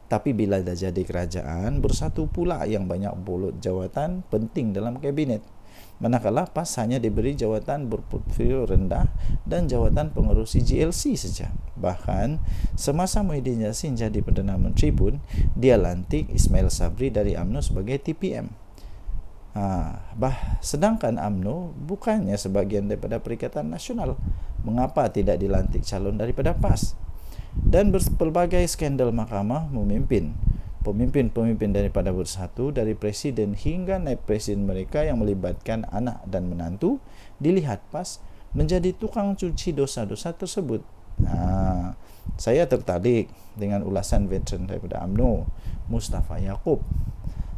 tapi bila dah jadi kerajaan, bersatu pula yang banyak bolot jawatan penting dalam kabinet. Manakala PAS hanya diberi jawatan berportfolio rendah dan jawatan pengerusi GLC saja. Bahkan, semasa Muhyiddin Yassin jadi Perdana Menteri pun, dia lantik Ismail Sabri dari UMNO sebagai TPM. Ha, bah, sedangkan AMNO bukannya sebagian daripada Perikatan Nasional. Mengapa tidak dilantik calon daripada PAS? dan berbagai skandal mahkamah memimpin pemimpin-pemimpin daripada bersatu dari presiden hingga naib presiden mereka yang melibatkan anak dan menantu dilihat pas menjadi tukang cuci dosa-dosa tersebut. Nah, ha, saya tertarik dengan ulasan veteran daripada AMNO, Mustafa Yaakob.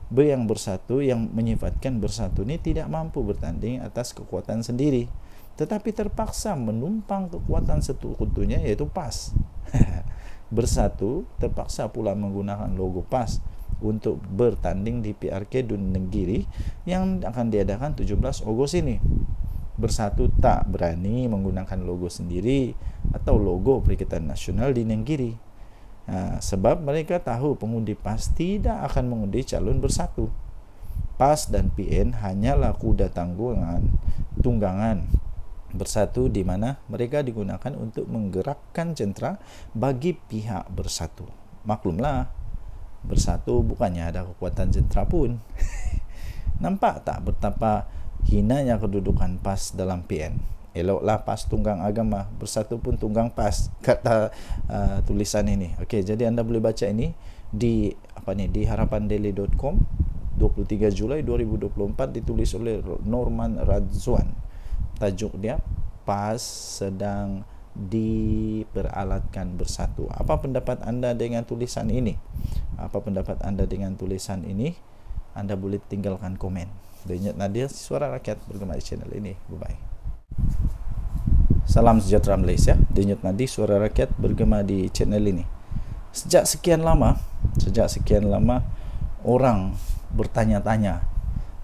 Be yang bersatu yang menyifatkan bersatu ini tidak mampu bertanding atas kekuatan sendiri tetapi terpaksa menumpang kekuatan sekutunya yaitu PAS. bersatu terpaksa pula menggunakan logo PAS untuk bertanding di PRK Dun Negeri yang akan diadakan 17 Ogos ini. Bersatu tak berani menggunakan logo sendiri atau logo Perikatan Nasional di Negeri. Nah, ha, sebab mereka tahu pengundi PAS tidak akan mengundi calon bersatu. PAS dan PN hanyalah kuda tanggungan tunggangan bersatu di mana mereka digunakan untuk menggerakkan jentera bagi pihak bersatu. Maklumlah, bersatu bukannya ada kekuatan jentera pun. Nampak tak betapa hinanya kedudukan PAS dalam PN? Eloklah PAS tunggang agama, bersatu pun tunggang PAS kata uh, tulisan ini. Okey, jadi anda boleh baca ini di apa ni di harapandaily.com 23 Julai 2024 ditulis oleh Norman Radzuan tajuk dia PAS sedang diperalatkan bersatu. Apa pendapat anda dengan tulisan ini? Apa pendapat anda dengan tulisan ini? Anda boleh tinggalkan komen. Denyut Nadir, Suara Rakyat bergema di channel ini. Bye-bye. Salam sejahtera Malaysia. Denyut Nadir, Suara Rakyat bergema di channel ini. Sejak sekian lama, sejak sekian lama, orang bertanya-tanya,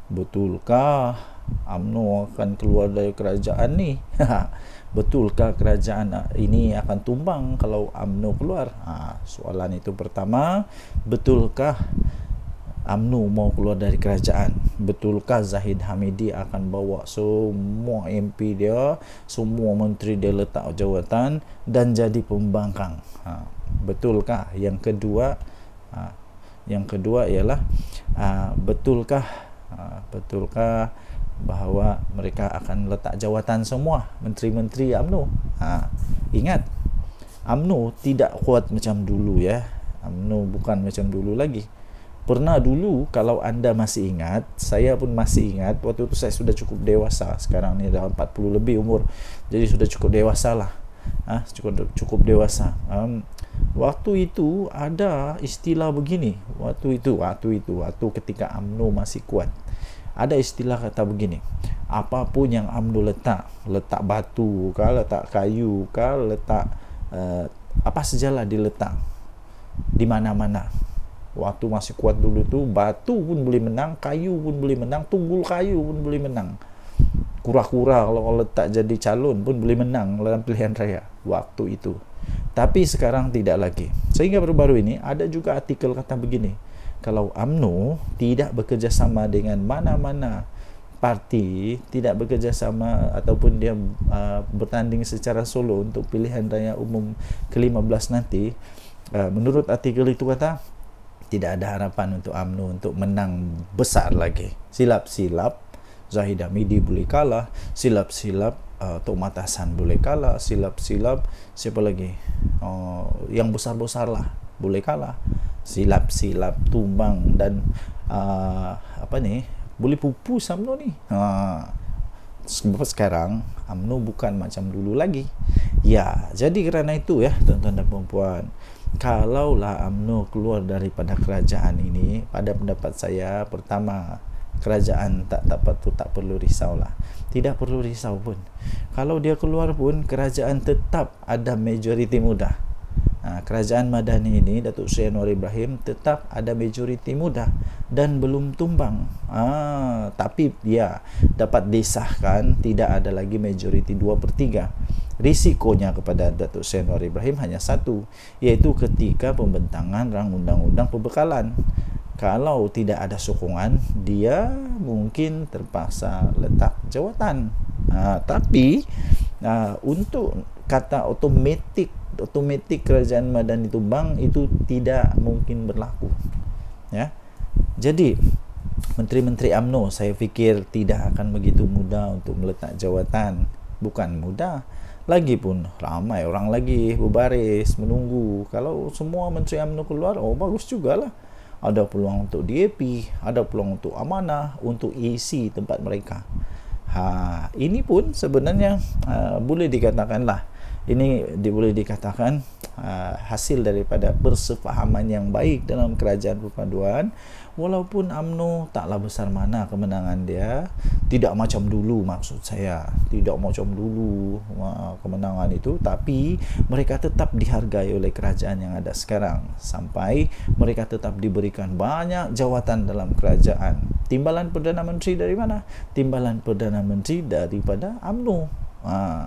betulkah UMNO akan keluar dari kerajaan ni ha, betulkah kerajaan ah, ini akan tumbang kalau UMNO keluar ha, soalan itu pertama betulkah UMNO mau keluar dari kerajaan betulkah Zahid Hamidi akan bawa semua MP dia semua menteri dia letak jawatan dan jadi pembangkang ha, betulkah yang kedua ha, yang kedua ialah ha, betulkah ha, betulkah bahawa mereka akan letak jawatan semua menteri-menteri AMNO. Ha, ingat AMNO tidak kuat macam dulu ya. AMNO bukan macam dulu lagi. Pernah dulu kalau anda masih ingat, saya pun masih ingat waktu itu saya sudah cukup dewasa. Sekarang ni dah 40 lebih umur. Jadi sudah cukup dewasa lah. Ah ha, cukup cukup dewasa. Um, waktu itu ada istilah begini. Waktu itu, waktu itu, waktu ketika AMNO masih kuat ada istilah kata begini apapun yang amdu letak letak batu ke letak kayu ke letak uh, apa sejalah diletak di mana-mana waktu masih kuat dulu tu batu pun boleh menang kayu pun boleh menang tunggul kayu pun boleh menang kura-kura kalau letak jadi calon pun boleh menang dalam pilihan raya waktu itu tapi sekarang tidak lagi sehingga baru-baru ini ada juga artikel kata begini kalau AMNO tidak bekerjasama dengan mana-mana parti tidak bekerjasama ataupun dia uh, bertanding secara solo untuk pilihan raya umum ke-15 nanti uh, menurut artikel itu kata tidak ada harapan untuk AMNO untuk menang besar lagi silap-silap Zahid Hamidi boleh kalah silap-silap uh, Tok Matasan boleh kalah silap-silap siapa lagi uh, yang besar-besar lah boleh kalah silap-silap tumbang dan uh, apa ni boleh pupus UMNO ni ha. sebab sekarang UMNO bukan macam dulu lagi ya jadi kerana itu ya tuan-tuan dan perempuan kalaulah UMNO keluar daripada kerajaan ini pada pendapat saya pertama kerajaan tak tak tu tak perlu risau lah, tidak perlu risau pun kalau dia keluar pun kerajaan tetap ada majoriti mudah Ha, kerajaan Madani ini Datuk Seri Anwar Ibrahim tetap ada majoriti muda dan belum tumbang. Ha, tapi ya dapat disahkan tidak ada lagi majoriti 2/3. Risikonya kepada Datuk Seri Anwar Ibrahim hanya satu yaitu ketika pembentangan rang undang-undang pembekalan. Kalau tidak ada sokongan dia mungkin terpaksa letak jawatan. Ha, tapi ha, untuk kata otomatik otomatik kerajaan madan bang itu tidak mungkin berlaku ya jadi menteri-menteri AMNO saya fikir tidak akan begitu mudah untuk meletak jawatan bukan mudah lagi pun ramai orang lagi berbaris menunggu kalau semua menteri AMNO keluar oh bagus juga lah. ada peluang untuk DAP ada peluang untuk amanah untuk isi tempat mereka ha ini pun sebenarnya uh, boleh dikatakanlah lah ini di, boleh dikatakan uh, hasil daripada persefahaman yang baik dalam kerajaan perpaduan walaupun UMNO taklah besar mana kemenangan dia tidak macam dulu maksud saya tidak macam dulu uh, kemenangan itu tapi mereka tetap dihargai oleh kerajaan yang ada sekarang sampai mereka tetap diberikan banyak jawatan dalam kerajaan timbalan Perdana Menteri dari mana? timbalan Perdana Menteri daripada UMNO uh,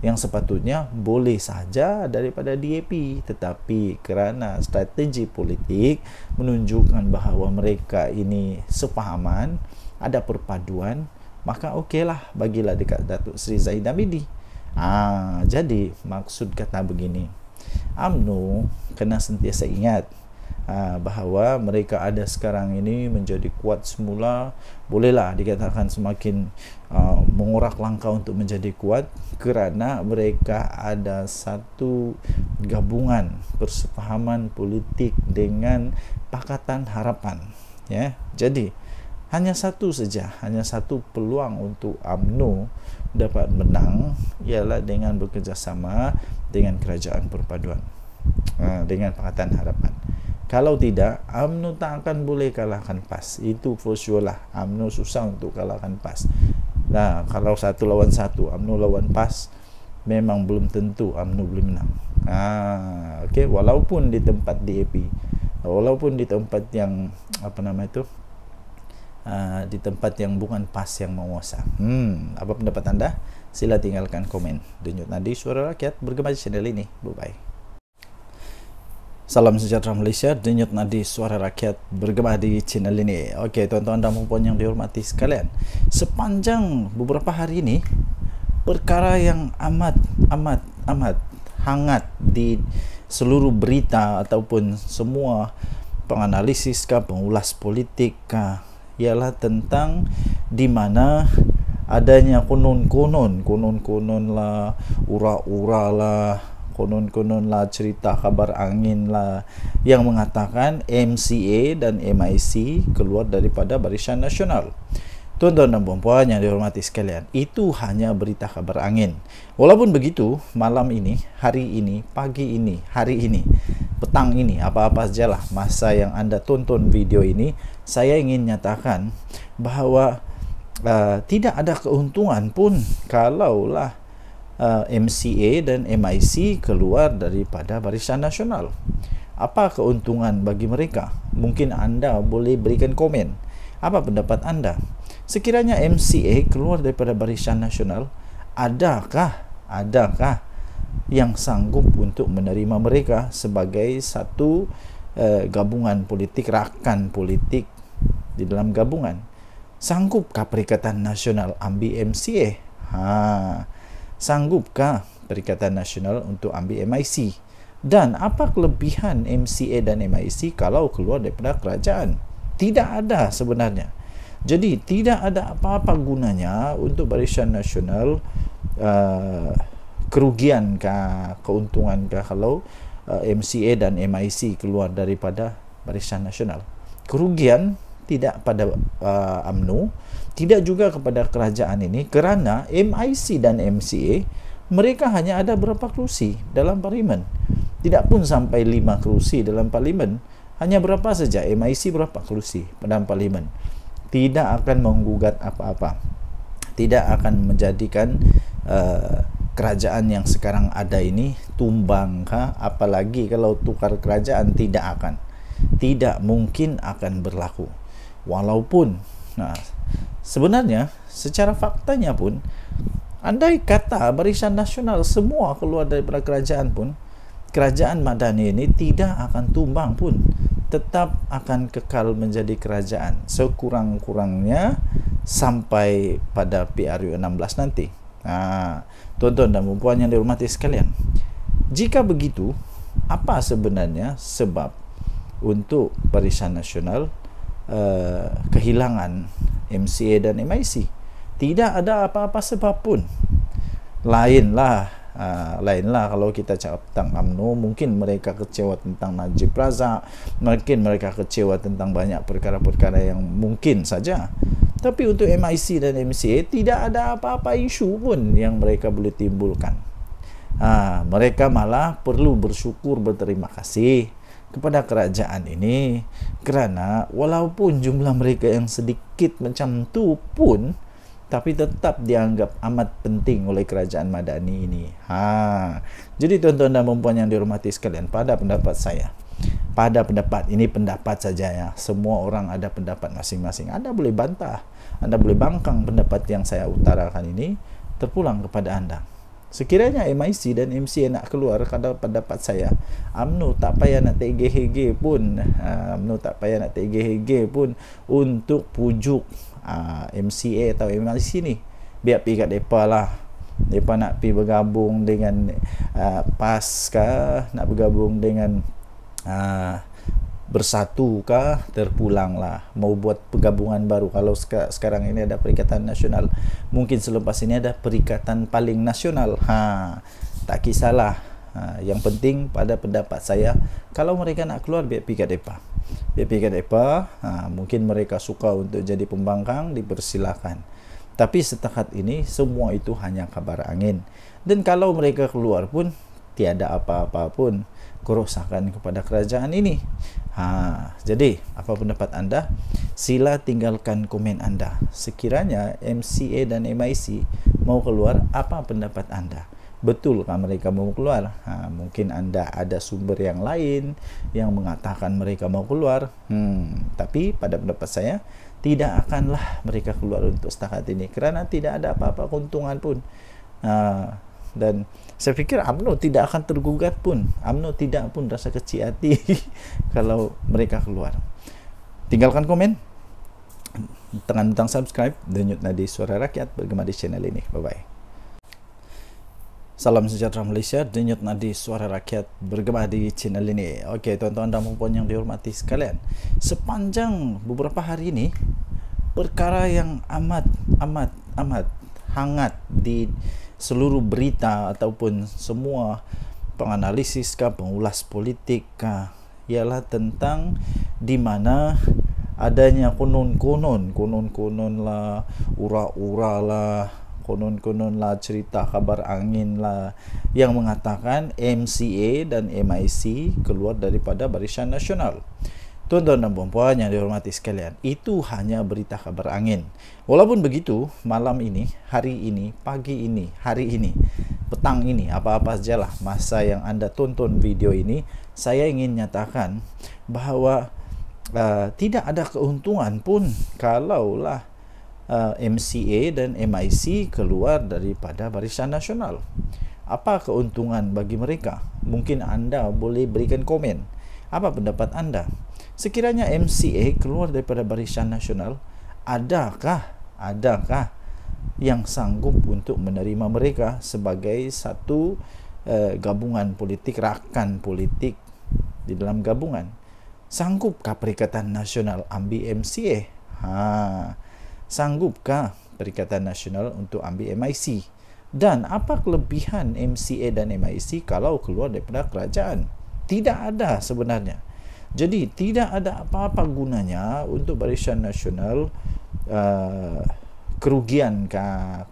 yang sepatutnya boleh saja daripada DAP tetapi kerana strategi politik menunjukkan bahawa mereka ini sepahaman ada perpaduan maka okeylah bagilah dekat Datuk Seri Zahid Hamidi ah jadi maksud kata begini AMNO kena sentiasa ingat Ha, bahawa mereka ada sekarang ini menjadi kuat semula bolehlah dikatakan semakin uh, mengurak langkah untuk menjadi kuat kerana mereka ada satu gabungan persefahaman politik dengan pakatan harapan ya jadi hanya satu saja hanya satu peluang untuk AMNO dapat menang ialah dengan bekerjasama dengan kerajaan perpaduan uh, dengan pakatan harapan kalau tidak, UMNO tak akan boleh kalahkan PAS. Itu for sure lah. UMNO susah untuk kalahkan PAS. Nah, kalau satu lawan satu, UMNO lawan PAS, memang belum tentu UMNO boleh menang. Ah, okay. Walaupun di tempat DAP, walaupun di tempat yang, apa nama itu, Uh, di tempat yang bukan pas yang menguasa. Hmm, apa pendapat anda? Sila tinggalkan komen. Dunia nanti suara rakyat bergema di channel ini. Bye bye. Salam sejahtera Malaysia, denyut nadi suara rakyat bergema di channel ini. Okey, tuan-tuan dan puan yang dihormati sekalian. Sepanjang beberapa hari ini, perkara yang amat amat amat hangat di seluruh berita ataupun semua penganalisis ke pengulas politik ke, ialah tentang di mana adanya konon-konon konon-konon lah ura-ura lah konon-konon lah cerita kabar angin lah yang mengatakan MCA dan MIC keluar daripada Barisan Nasional. Tuan-tuan dan puan-puan yang dihormati sekalian, itu hanya berita kabar angin. Walaupun begitu, malam ini, hari ini, pagi ini, hari ini, petang ini, apa-apa sajalah masa yang anda tonton video ini, saya ingin nyatakan bahawa uh, tidak ada keuntungan pun kalaulah Uh, MCA dan MIC keluar daripada Barisan Nasional. Apa keuntungan bagi mereka? Mungkin anda boleh berikan komen. Apa pendapat anda? Sekiranya MCA keluar daripada Barisan Nasional, adakah adakah yang sanggup untuk menerima mereka sebagai satu uh, gabungan politik rakan politik di dalam gabungan? Sanggupkah Perikatan Nasional ambil MCA? Ha sanggupkah Perikatan Nasional untuk ambil MIC? Dan apa kelebihan MCA dan MIC kalau keluar daripada kerajaan? Tidak ada sebenarnya. Jadi tidak ada apa-apa gunanya untuk Barisan Nasional uh, kerugian kah, keuntungan kah kalau uh, MCA dan MIC keluar daripada Barisan Nasional. Kerugian tidak pada uh, AMNU tidak juga kepada kerajaan ini kerana MIC dan MCA mereka hanya ada berapa kerusi dalam parlimen tidak pun sampai lima kerusi dalam parlimen hanya berapa saja MIC berapa kerusi dalam parlimen tidak akan menggugat apa-apa tidak akan menjadikan uh, kerajaan yang sekarang ada ini tumbang kah? apalagi kalau tukar kerajaan tidak akan tidak mungkin akan berlaku walaupun nah, sebenarnya secara faktanya pun andai kata barisan nasional semua keluar daripada kerajaan pun kerajaan madani ini tidak akan tumbang pun tetap akan kekal menjadi kerajaan sekurang-kurangnya sampai pada PRU 16 nanti nah, ha, tuan-tuan dan perempuan yang dihormati sekalian jika begitu apa sebenarnya sebab untuk barisan nasional uh, kehilangan MCA dan MIC tidak ada apa-apa sebab pun lainlah uh, lainlah kalau kita cakap tentang UMNO mungkin mereka kecewa tentang Najib Razak mungkin mereka kecewa tentang banyak perkara-perkara yang mungkin saja tapi untuk MIC dan MCA tidak ada apa-apa isu pun yang mereka boleh timbulkan uh, mereka malah perlu bersyukur berterima kasih kepada kerajaan ini kerana walaupun jumlah mereka yang sedikit macam tu pun tapi tetap dianggap amat penting oleh kerajaan Madani ini. Ha. Jadi tuan-tuan dan puan-puan yang dihormati sekalian, pada pendapat saya, pada pendapat ini pendapat saja ya. Semua orang ada pendapat masing-masing. Anda boleh bantah, anda boleh bangkang pendapat yang saya utarakan ini terpulang kepada anda. Sekiranya MIC dan MCA nak keluar kalau pendapat saya UMNO tak payah nak TGHG pun UMNO ha, tak payah nak TGHG pun Untuk pujuk MCA ha, atau MIC ni Biar pergi kat mereka lah Mereka nak pergi bergabung dengan uh, ha, PAS kah Nak bergabung dengan bersatukah terpulanglah mau buat pergabungan baru kalau seka, sekarang ini ada perikatan nasional mungkin selepas ini ada perikatan paling nasional ha tak kisahlah ha, yang penting pada pendapat saya kalau mereka nak keluar biar pergi ke depa biar pergi ke depa ha, mungkin mereka suka untuk jadi pembangkang dipersilakan tapi setakat ini semua itu hanya kabar angin dan kalau mereka keluar pun tiada apa-apa pun kerosakan kepada kerajaan ini Ha, jadi apa pendapat anda? Sila tinggalkan komen anda. Sekiranya MCA dan MIC mau keluar, apa pendapat anda? Betul kah mereka mau keluar? Ha, mungkin anda ada sumber yang lain yang mengatakan mereka mau keluar. Hmm, tapi pada pendapat saya tidak akanlah mereka keluar untuk setakat ini kerana tidak ada apa-apa keuntungan pun. Ha, dan saya fikir UMNO tidak akan tergugat pun UMNO tidak pun rasa kecil hati kalau mereka keluar tinggalkan komen tangan tentang subscribe denyut nadi suara rakyat bergema di channel ini bye bye Salam sejahtera Malaysia, denyut nadi suara rakyat bergema di channel ini. Okey, tuan-tuan dan puan yang dihormati sekalian. Sepanjang beberapa hari ini, perkara yang amat amat amat hangat di seluruh berita ataupun semua penganalisis kah, pengulas politik kah, ialah tentang di mana adanya konon-konon, konon-konon lah, ura-ura lah, konon-konon lah cerita kabar angin lah yang mengatakan MCA dan MIC keluar daripada barisan nasional. Tuan-tuan dan puan-puan yang dihormati sekalian, itu hanya berita kabar angin. Walaupun begitu, malam ini, hari ini, pagi ini, hari ini, petang ini, apa-apa lah masa yang anda tonton video ini, saya ingin nyatakan bahawa uh, tidak ada keuntungan pun kalaulah uh, MCA dan MIC keluar daripada barisan nasional. Apa keuntungan bagi mereka? Mungkin anda boleh berikan komen. Apa pendapat anda? sekiranya MCA keluar daripada barisan nasional adakah adakah yang sanggup untuk menerima mereka sebagai satu uh, gabungan politik rakan politik di dalam gabungan sanggupkah perikatan nasional ambil MCA ha sanggupkah perikatan nasional untuk ambil MIC dan apa kelebihan MCA dan MIC kalau keluar daripada kerajaan tidak ada sebenarnya jadi tidak ada apa-apa gunanya untuk Barisan Nasional uh, kerugian ke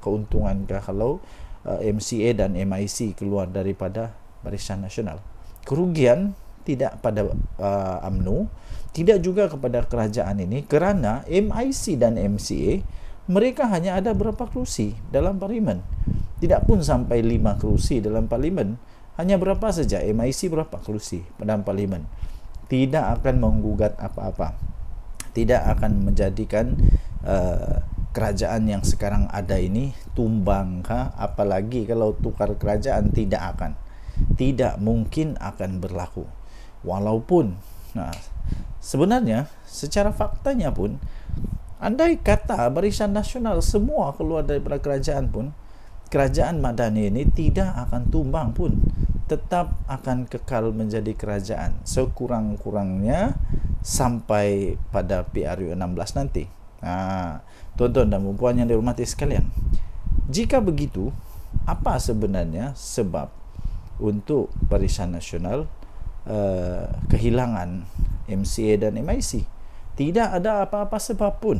keuntungan ke kalau uh, MCA dan MIC keluar daripada Barisan Nasional. Kerugian tidak pada uh, AMNU, tidak juga kepada kerajaan ini kerana MIC dan MCA mereka hanya ada berapa kerusi dalam parlimen. Tidak pun sampai lima kerusi dalam parlimen. Hanya berapa saja MIC berapa kerusi dalam parlimen tidak akan menggugat apa-apa tidak akan menjadikan uh, kerajaan yang sekarang ada ini tumbang kah? apalagi kalau tukar kerajaan tidak akan tidak mungkin akan berlaku walaupun nah sebenarnya secara faktanya pun andai kata barisan nasional semua keluar daripada kerajaan pun kerajaan madani ini tidak akan tumbang pun tetap akan kekal menjadi kerajaan sekurang-kurangnya sampai pada PRU 16 nanti. Ha, tuan-tuan dan puan yang dihormati sekalian. Jika begitu, apa sebenarnya sebab untuk Barisan Nasional uh, kehilangan MCA dan MIC? Tidak ada apa-apa sebab pun.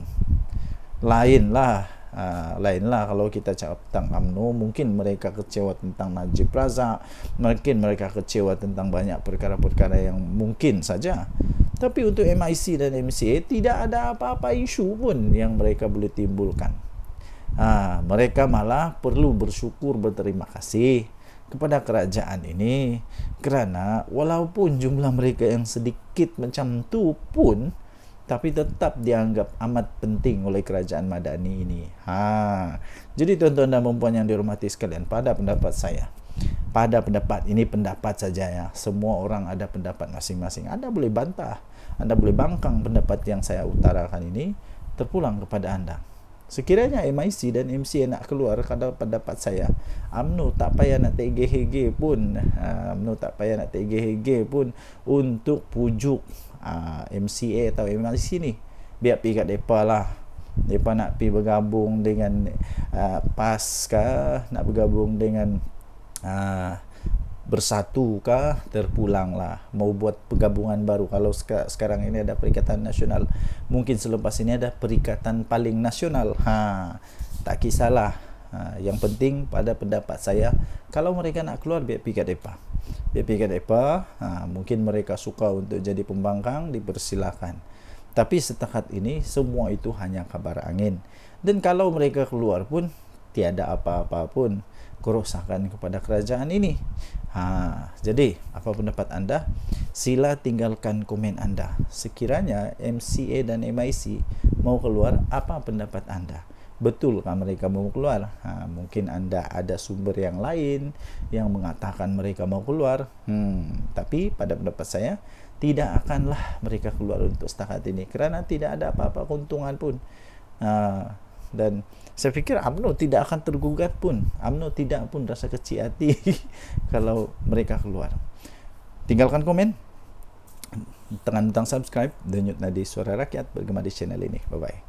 Lainlah Uh, lainlah kalau kita cakap tentang UMNO mungkin mereka kecewa tentang Najib Razak mungkin mereka kecewa tentang banyak perkara-perkara yang mungkin saja tapi untuk MIC dan MCA tidak ada apa-apa isu pun yang mereka boleh timbulkan uh, mereka malah perlu bersyukur berterima kasih kepada kerajaan ini kerana walaupun jumlah mereka yang sedikit macam tu pun tapi tetap dianggap amat penting oleh kerajaan Madani ini. Ha. Jadi tuan-tuan dan puan-puan yang dihormati sekalian, pada pendapat saya, pada pendapat ini pendapat saja ya. Semua orang ada pendapat masing-masing. Anda boleh bantah, anda boleh bangkang pendapat yang saya utarakan ini terpulang kepada anda. Sekiranya MIC dan MC nak keluar pada pendapat saya, Amnu tak payah nak TGHG pun, Amnu ha, tak payah nak TGHG pun untuk pujuk Ah, MCA atau MRC ni biar pergi kat depa lah depa nak pergi bergabung dengan uh, PAS kah nak bergabung dengan uh, bersatu kah terpulang lah mau buat pergabungan baru kalau sekarang ini ada perikatan nasional mungkin selepas ini ada perikatan paling nasional ha tak kisahlah ha, yang penting pada pendapat saya kalau mereka nak keluar biar pergi kat depa biar pergi kat depa ha, mungkin mereka suka untuk jadi pembangkang dipersilakan tapi setakat ini semua itu hanya kabar angin dan kalau mereka keluar pun tiada apa-apa pun kerosakan kepada kerajaan ini ha, jadi apa pendapat anda sila tinggalkan komen anda sekiranya MCA dan MIC mau keluar apa pendapat anda betulkah mereka mau keluar? Nah, mungkin Anda ada sumber yang lain yang mengatakan mereka mau keluar. Hmm, tapi pada pendapat saya tidak akanlah mereka keluar untuk setakat ini karena tidak ada apa-apa keuntungan pun. Ah, dan saya pikir AMNO tidak akan tergugat pun. AMNO tidak pun rasa kecil hati kalau mereka keluar. Tinggalkan komen. Tentang subscribe dan Nadi Suara Rakyat bergema di channel ini. Bye-bye.